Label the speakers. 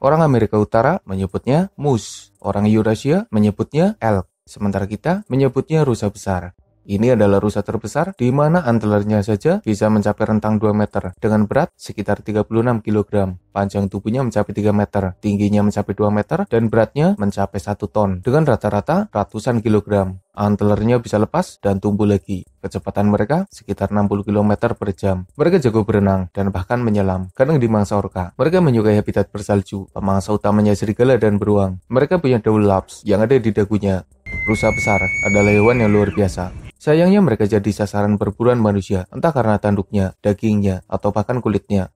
Speaker 1: Orang Amerika Utara menyebutnya moose, orang Eurasia menyebutnya elk, sementara kita menyebutnya rusa besar. Ini adalah rusa terbesar di mana antlernya saja bisa mencapai rentang 2 meter dengan berat sekitar 36 kg. Panjang tubuhnya mencapai 3 meter, tingginya mencapai 2 meter, dan beratnya mencapai 1 ton dengan rata-rata ratusan kilogram. Antlernya bisa lepas dan tumbuh lagi. Kecepatan mereka sekitar 60 km per jam. Mereka jago berenang dan bahkan menyelam, kadang dimangsa orka. Mereka menyukai habitat bersalju, pemangsa utamanya serigala dan beruang. Mereka punya double laps yang ada di dagunya. Rusa besar adalah hewan yang luar biasa. Sayangnya mereka jadi sasaran perburuan manusia, entah karena tanduknya, dagingnya, atau bahkan kulitnya.